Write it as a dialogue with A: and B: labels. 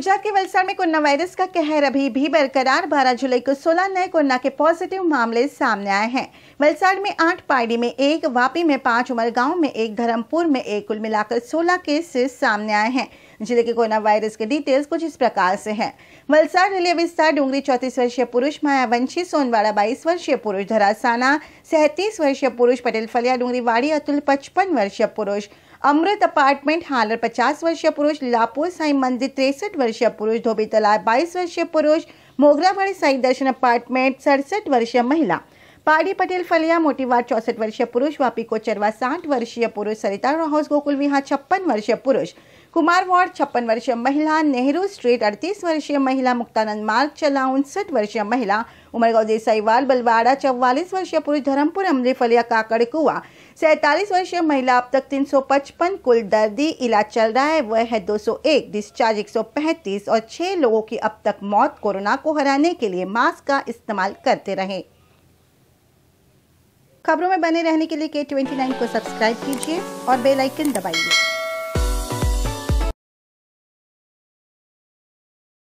A: गुजरात के वलसाड में corona virus का कहर अभी भी बरकरार बारह जुलाई को सोलह नए कोरोना के पॉजिटिव मामले सामने आए हैं वलसाड में आठ पायडी में एक वापी में पांच उमरगांव में एक धर्मपुर में एक कुल मिलाकर सोलह केसेस सामने आए हैं जिले के कोरोना वायरस के डिटेल्स कुछ इस प्रकार से हैं वलसाड रेलवे विस्तार डूंगरी चौंतीस वर्षीय पुरुष मायावंशी सोनवाड़ा बाईस वर्षीय पुरुष धरासाना सैंतीस वर्षीय पुरुष पटेल फलिया डूंगरी वाड़ी अतुल पचपन वर्षीय पुरुष अमृत अपार्टमेंट हालर पचास वर्षीय पुरुष लापुर साई मंदिर तिरसठ वर्षीय पुरुष धोबी तालाब बाईस वर्षीय पुरुष मोगरावाड़ी साई दर्शन अपार्टमेंट सड़सठ वर्षीय महिला पाड़ी पटेल फलिया मोटीवार चौसठ वर्षीय पुरुष वापी कोचरवा साठ वर्षीय पुरुष सरिता हाउस गोकुल विहार छप्पन वर्षीय पुरुष कुमार वार्ड छप्पन वर्षीय महिला नेहरू स्ट्रीट अड़तीस वर्षीय महिला मुक्तानंद मार्ग चला उनसठ वर्षीय महिला उमरगांव देसाईवाल बलवाड़ा चौवालीस वर्षीय पुरुष धर्मपुर अमली फलिया सैतालीस वर्षीय महिला अब तक 355 कुल दर्दी इलाज चल रहा है वह है 201 डिस्चार्ज 135 और छह लोगों की अब तक मौत कोरोना को हराने के लिए मास्क का इस्तेमाल करते रहे खबरों में बने रहने के लिए के ट्वेंटी को सब्सक्राइब कीजिए और बेलाइकन दबाइए